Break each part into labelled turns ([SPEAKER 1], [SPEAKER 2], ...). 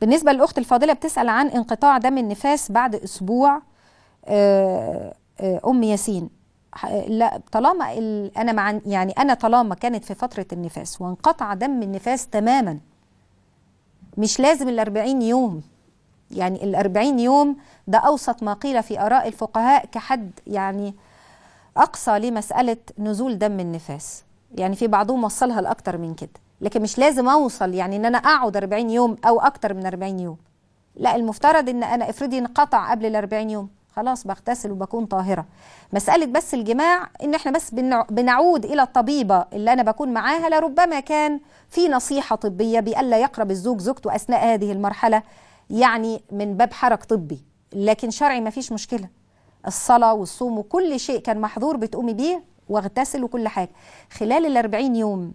[SPEAKER 1] بالنسبه للاخت الفاضله بتسال عن انقطاع دم النفاس بعد اسبوع آه، آه، ام ياسين لا طالما انا مع يعني انا طالما كانت في فتره النفاس وانقطع دم النفاس تماما مش لازم ال 40 يوم يعني ال 40 يوم ده اوسط ما قيل في اراء الفقهاء كحد يعني اقصى لمساله نزول دم النفاس يعني في بعضهم وصلها لاكثر من كده لكن مش لازم اوصل يعني ان انا اقعد 40 يوم او اكتر من 40 يوم لا المفترض ان انا افرضي انقطع قبل ال 40 يوم خلاص بغتسل وبكون طاهره مساله بس الجماع ان احنا بس بنعود الى الطبيبه اللي انا بكون معاها لربما كان في نصيحه طبيه بألا يقرب الزوج زوجته اثناء هذه المرحله يعني من باب حرك طبي لكن شرعي ما فيش مشكله الصلاه والصوم وكل شيء كان محظور بتقومي بيه واغتسل وكل حاجه خلال ال 40 يوم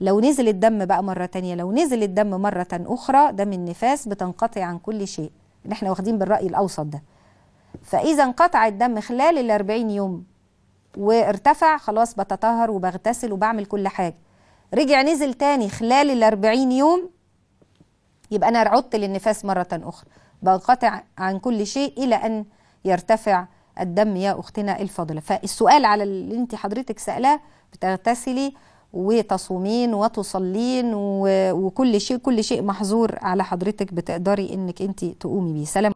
[SPEAKER 1] لو نزل الدم بقى مرة تانية لو نزل الدم مرة أخرى دم النفاس بتنقطع عن كل شيء اللي احنا واخدين بالرأي الأوسط ده فإذا انقطع الدم خلال 40 يوم وارتفع خلاص بتطهر وبغتسل وبعمل كل حاجة رجع نزل تاني خلال 40 يوم يبقى أنا عدت للنفاس مرة أخرى بنقطع عن كل شيء إلى أن يرتفع الدم يا أختنا الفاضلة فالسؤال على اللي أنت حضرتك سألاه بتغتسلي وتصومين وتصلين وكل شيء كل شيء محظور على حضرتك بتقدري انك انت تقومي بيه سلام